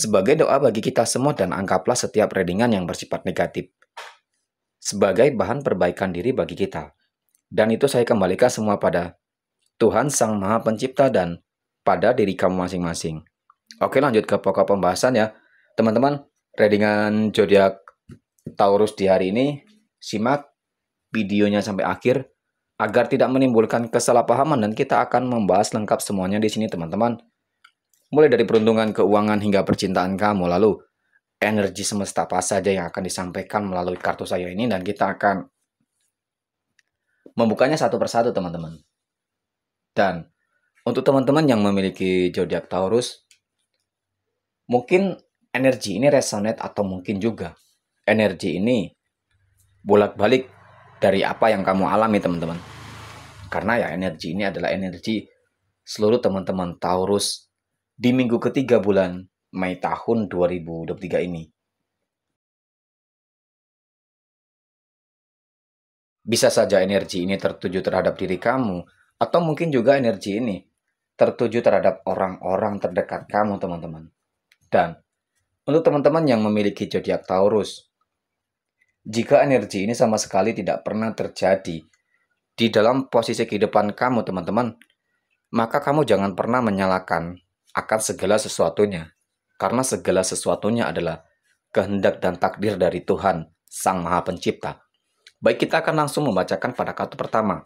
sebagai doa bagi kita semua dan anggaplah setiap readingan yang bersifat negatif sebagai bahan perbaikan diri bagi kita. Dan itu saya kembalikan semua pada Tuhan Sang Maha Pencipta dan pada diri kamu masing-masing. Oke lanjut ke pokok pembahasan ya. Teman-teman, readingan zodiak Taurus di hari ini, simak videonya sampai akhir agar tidak menimbulkan kesalahpahaman dan kita akan membahas lengkap semuanya di sini teman-teman mulai dari peruntungan keuangan hingga percintaan kamu. Lalu energi semesta apa saja yang akan disampaikan melalui kartu saya ini dan kita akan membukanya satu persatu teman-teman. Dan untuk teman-teman yang memiliki zodiak Taurus, mungkin energi ini resonate atau mungkin juga energi ini bolak-balik dari apa yang kamu alami teman-teman. Karena ya energi ini adalah energi seluruh teman-teman Taurus di minggu ketiga bulan Mei tahun 2023 ini. Bisa saja energi ini tertuju terhadap diri kamu, atau mungkin juga energi ini tertuju terhadap orang-orang terdekat kamu, teman-teman. Dan untuk teman-teman yang memiliki zodiak Taurus, jika energi ini sama sekali tidak pernah terjadi di dalam posisi kehidupan kamu, teman-teman, maka kamu jangan pernah menyalahkan akan segala sesuatunya, karena segala sesuatunya adalah kehendak dan takdir dari Tuhan, Sang Maha Pencipta. Baik, kita akan langsung membacakan pada kartu pertama.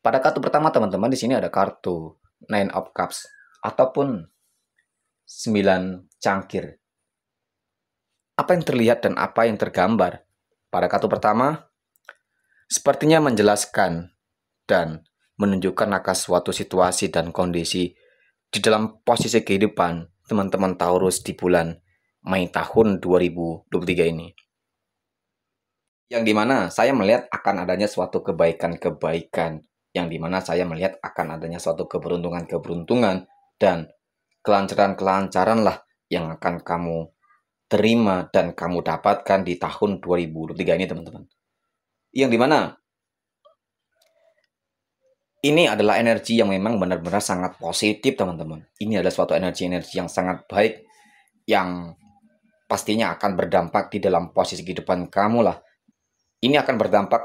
Pada kartu pertama, teman-teman, di sini ada kartu Nine of Cups, ataupun sembilan cangkir. Apa yang terlihat dan apa yang tergambar? Pada kartu pertama, sepertinya menjelaskan dan menunjukkan akan suatu situasi dan kondisi di dalam posisi kehidupan teman-teman Taurus di bulan Mei tahun 2023 ini. Yang dimana saya melihat akan adanya suatu kebaikan-kebaikan, yang dimana saya melihat akan adanya suatu keberuntungan-keberuntungan, dan kelancaran-kelancaran lah yang akan kamu terima dan kamu dapatkan di tahun 2023 ini teman-teman. Yang dimana ini adalah energi yang memang benar-benar sangat positif, teman-teman. Ini adalah suatu energi-energi yang sangat baik, yang pastinya akan berdampak di dalam posisi kehidupan kamu lah. Ini akan berdampak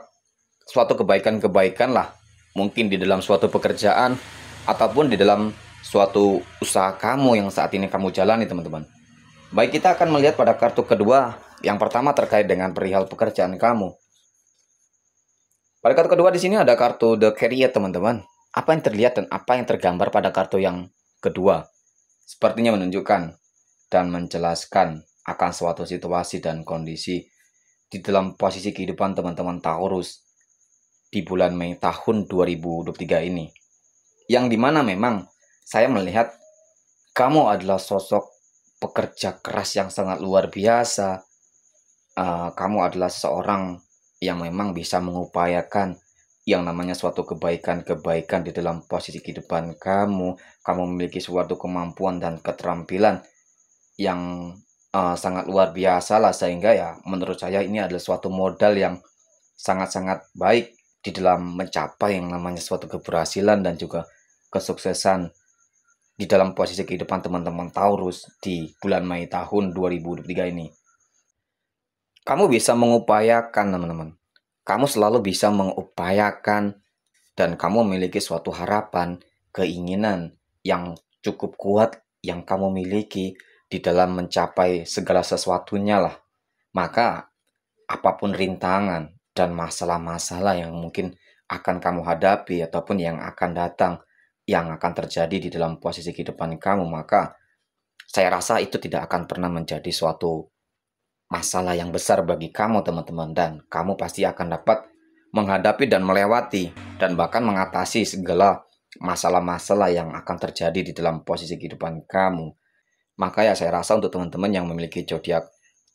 suatu kebaikan-kebaikan lah. Mungkin di dalam suatu pekerjaan, ataupun di dalam suatu usaha kamu yang saat ini kamu jalani, teman-teman. Baik, kita akan melihat pada kartu kedua. Yang pertama terkait dengan perihal pekerjaan kamu. Pada kartu kedua di sini ada kartu The Carrier, teman-teman. Apa yang terlihat dan apa yang tergambar pada kartu yang kedua? Sepertinya menunjukkan dan menjelaskan akan suatu situasi dan kondisi di dalam posisi kehidupan teman-teman Taurus di bulan Mei tahun 2023 ini. Yang dimana memang saya melihat kamu adalah sosok pekerja keras yang sangat luar biasa. Ah, kamu adalah seorang yang memang bisa mengupayakan yang namanya suatu kebaikan-kebaikan di dalam posisi kehidupan kamu. Kamu memiliki suatu kemampuan dan keterampilan yang uh, sangat luar biasa lah sehingga ya menurut saya ini adalah suatu modal yang sangat-sangat baik di dalam mencapai yang namanya suatu keberhasilan dan juga kesuksesan di dalam posisi kehidupan teman-teman Taurus di bulan Mei tahun 2023 ini. Kamu bisa mengupayakan, teman-teman. Kamu selalu bisa mengupayakan dan kamu memiliki suatu harapan, keinginan yang cukup kuat yang kamu miliki di dalam mencapai segala sesuatunya lah. Maka apapun rintangan dan masalah-masalah yang mungkin akan kamu hadapi ataupun yang akan datang, yang akan terjadi di dalam posisi kehidupan kamu, maka saya rasa itu tidak akan pernah menjadi suatu masalah yang besar bagi kamu teman-teman dan kamu pasti akan dapat menghadapi dan melewati dan bahkan mengatasi segala masalah-masalah yang akan terjadi di dalam posisi kehidupan kamu. Maka ya saya rasa untuk teman-teman yang memiliki zodiak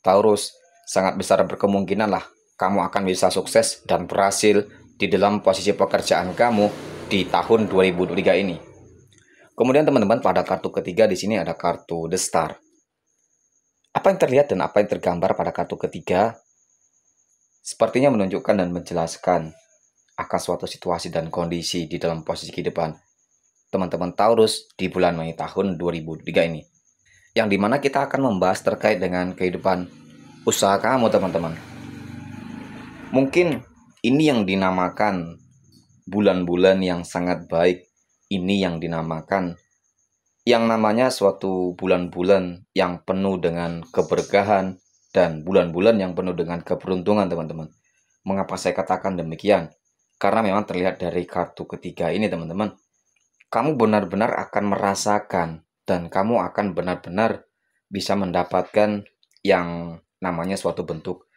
Taurus sangat besar berkemungkinan lah kamu akan bisa sukses dan berhasil di dalam posisi pekerjaan kamu di tahun 2023 ini. Kemudian teman-teman pada kartu ketiga di sini ada kartu The Star. Apa yang terlihat dan apa yang tergambar pada kartu ketiga sepertinya menunjukkan dan menjelaskan akan suatu situasi dan kondisi di dalam posisi kehidupan teman-teman Taurus di bulan Mei tahun 2003 ini. Yang dimana kita akan membahas terkait dengan kehidupan usaha kamu teman-teman. Mungkin ini yang dinamakan bulan-bulan yang sangat baik. Ini yang dinamakan yang namanya suatu bulan-bulan yang penuh dengan keberkahan dan bulan-bulan yang penuh dengan keberuntungan, teman-teman. Mengapa saya katakan demikian? Karena memang terlihat dari kartu ketiga ini, teman-teman. Kamu benar-benar akan merasakan dan kamu akan benar-benar bisa mendapatkan yang namanya suatu bentuk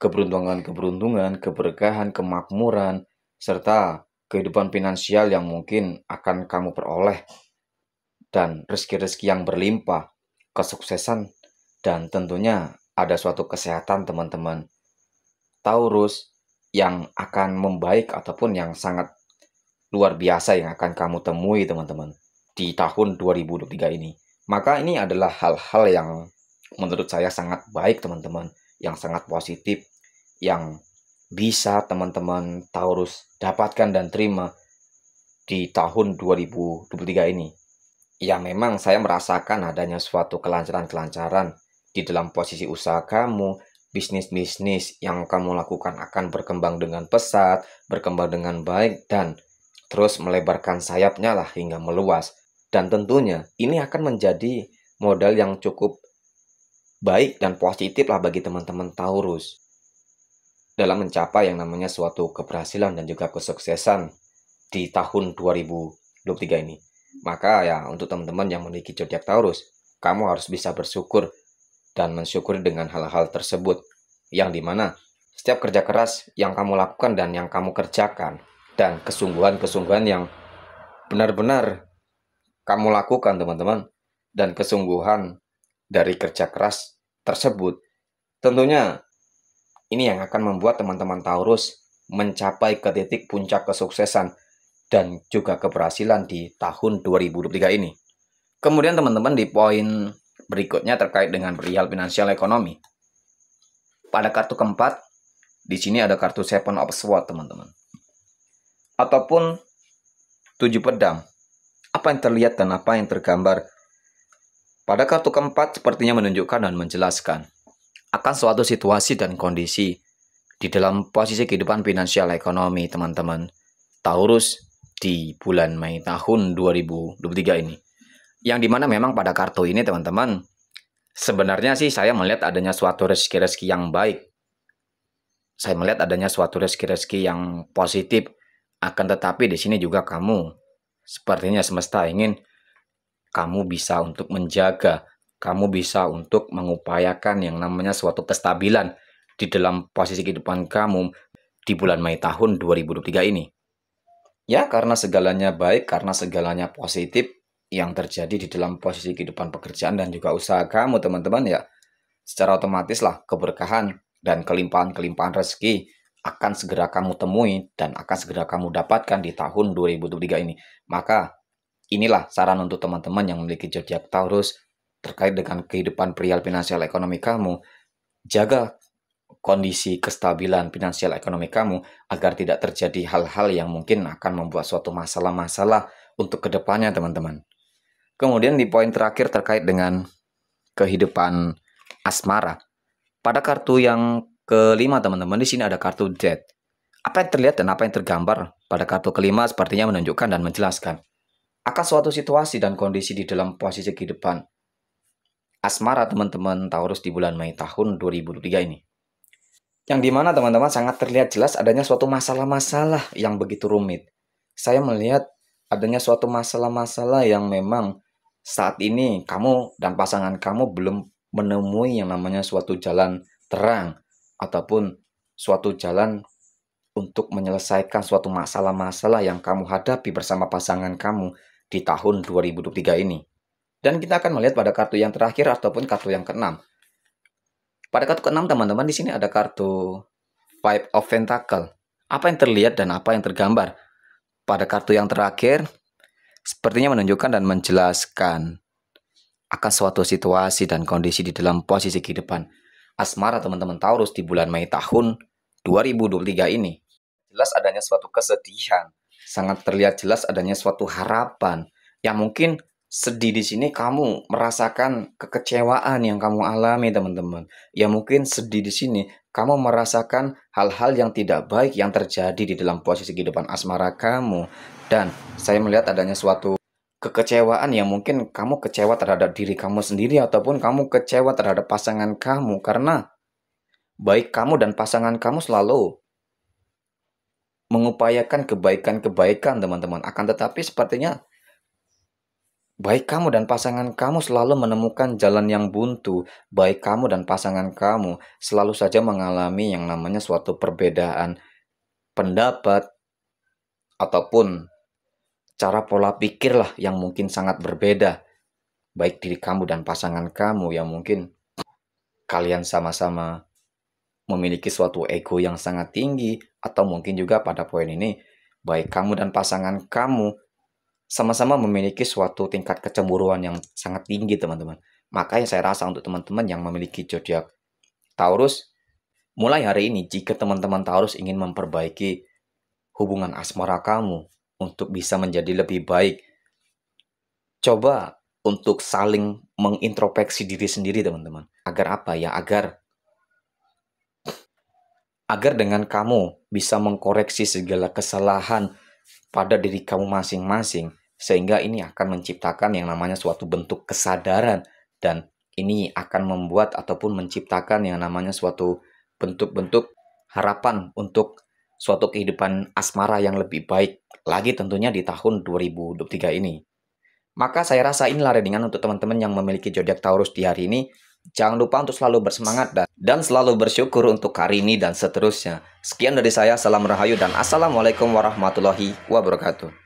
keberuntungan-keberuntungan, keberkahan, kemakmuran, serta kehidupan finansial yang mungkin akan kamu peroleh dan rezeki-rezeki yang berlimpah, kesuksesan, dan tentunya ada suatu kesehatan teman-teman. Taurus yang akan membaik ataupun yang sangat luar biasa yang akan kamu temui teman-teman di tahun 2023 ini. Maka ini adalah hal-hal yang menurut saya sangat baik teman-teman, yang sangat positif, yang bisa teman-teman Taurus dapatkan dan terima di tahun 2023 ini. Ya memang saya merasakan adanya suatu kelancaran-kelancaran di dalam posisi usaha kamu, bisnis-bisnis yang kamu lakukan akan berkembang dengan pesat, berkembang dengan baik, dan terus melebarkan sayapnya lah hingga meluas. Dan tentunya ini akan menjadi modal yang cukup baik dan positif lah bagi teman-teman Taurus dalam mencapai yang namanya suatu keberhasilan dan juga kesuksesan di tahun 2023 ini. Maka ya untuk teman-teman yang memiliki zodiak Taurus, kamu harus bisa bersyukur dan mensyukuri dengan hal-hal tersebut. Yang dimana setiap kerja keras yang kamu lakukan dan yang kamu kerjakan dan kesungguhan-kesungguhan yang benar-benar kamu lakukan teman-teman dan kesungguhan dari kerja keras tersebut tentunya ini yang akan membuat teman-teman Taurus mencapai ke titik puncak kesuksesan dan juga keberhasilan di tahun 2023 ini. Kemudian teman-teman di poin berikutnya terkait dengan real finansial ekonomi. Pada kartu keempat, di sini ada kartu Seven of Swords, teman-teman. Ataupun tujuh pedang. Apa yang terlihat dan apa yang tergambar pada kartu keempat sepertinya menunjukkan dan menjelaskan akan suatu situasi dan kondisi di dalam posisi kehidupan finansial ekonomi, teman-teman. Taurus di bulan Mei tahun 2023 ini. Yang dimana memang pada kartu ini teman-teman, sebenarnya sih saya melihat adanya suatu rezeki-rezeki yang baik. Saya melihat adanya suatu rezeki-rezeki yang positif. Akan tetapi di sini juga kamu, sepertinya semesta ingin kamu bisa untuk menjaga, kamu bisa untuk mengupayakan yang namanya suatu kestabilan di dalam posisi kehidupan kamu di bulan Mei tahun 2023 ini. Ya, karena segalanya baik, karena segalanya positif yang terjadi di dalam posisi kehidupan pekerjaan dan juga usaha kamu, teman-teman ya. Secara otomatis lah keberkahan dan kelimpahan-kelimpahan rezeki akan segera kamu temui dan akan segera kamu dapatkan di tahun 2023 ini. Maka inilah saran untuk teman-teman yang memiliki zodiak Taurus terkait dengan kehidupan perihal finansial ekonomi kamu. Jaga kondisi kestabilan finansial ekonomi kamu agar tidak terjadi hal-hal yang mungkin akan membuat suatu masalah-masalah untuk kedepannya teman-teman. Kemudian di poin terakhir terkait dengan kehidupan asmara. Pada kartu yang kelima teman-teman di sini ada kartu Z. Apa yang terlihat dan apa yang tergambar pada kartu kelima sepertinya menunjukkan dan menjelaskan akan suatu situasi dan kondisi di dalam posisi kehidupan asmara teman-teman Taurus di bulan Mei tahun 2023 ini yang dimana teman-teman sangat terlihat jelas adanya suatu masalah-masalah yang begitu rumit. Saya melihat adanya suatu masalah-masalah yang memang saat ini kamu dan pasangan kamu belum menemui yang namanya suatu jalan terang ataupun suatu jalan untuk menyelesaikan suatu masalah-masalah yang kamu hadapi bersama pasangan kamu di tahun 2023 ini. Dan kita akan melihat pada kartu yang terakhir ataupun kartu yang keenam, pada kartu ke-6 teman-teman di sini ada kartu Five of Pentacle. Apa yang terlihat dan apa yang tergambar? Pada kartu yang terakhir, sepertinya menunjukkan dan menjelaskan akan suatu situasi dan kondisi di dalam posisi kehidupan asmara teman-teman Taurus di bulan Mei tahun 2023 ini. Jelas adanya suatu kesedihan, sangat terlihat jelas adanya suatu harapan yang mungkin sedih di sini kamu merasakan kekecewaan yang kamu alami teman-teman. Ya mungkin sedih di sini kamu merasakan hal-hal yang tidak baik yang terjadi di dalam posisi kehidupan asmara kamu. Dan saya melihat adanya suatu kekecewaan yang mungkin kamu kecewa terhadap diri kamu sendiri ataupun kamu kecewa terhadap pasangan kamu karena baik kamu dan pasangan kamu selalu mengupayakan kebaikan-kebaikan teman-teman. Akan tetapi sepertinya Baik kamu dan pasangan kamu selalu menemukan jalan yang buntu. Baik kamu dan pasangan kamu selalu saja mengalami yang namanya suatu perbedaan pendapat ataupun cara pola pikirlah yang mungkin sangat berbeda. Baik diri kamu dan pasangan kamu yang mungkin kalian sama-sama memiliki suatu ego yang sangat tinggi atau mungkin juga pada poin ini baik kamu dan pasangan kamu sama-sama memiliki suatu tingkat kecemburuan yang sangat tinggi, teman-teman. Maka yang saya rasa untuk teman-teman yang memiliki zodiak Taurus, mulai hari ini jika teman-teman Taurus ingin memperbaiki hubungan asmara kamu untuk bisa menjadi lebih baik, coba untuk saling mengintrospeksi diri sendiri, teman-teman. Agar apa ya? Agar agar dengan kamu bisa mengkoreksi segala kesalahan pada diri kamu masing-masing sehingga ini akan menciptakan yang namanya suatu bentuk kesadaran dan ini akan membuat ataupun menciptakan yang namanya suatu bentuk-bentuk harapan untuk suatu kehidupan asmara yang lebih baik lagi tentunya di tahun 2023 ini. Maka saya rasa inilah readingan untuk teman-teman yang memiliki zodiak Taurus di hari ini Jangan lupa untuk selalu bersemangat dan, dan selalu bersyukur untuk hari ini dan seterusnya. Sekian dari saya, salam rahayu dan assalamualaikum warahmatullahi wabarakatuh.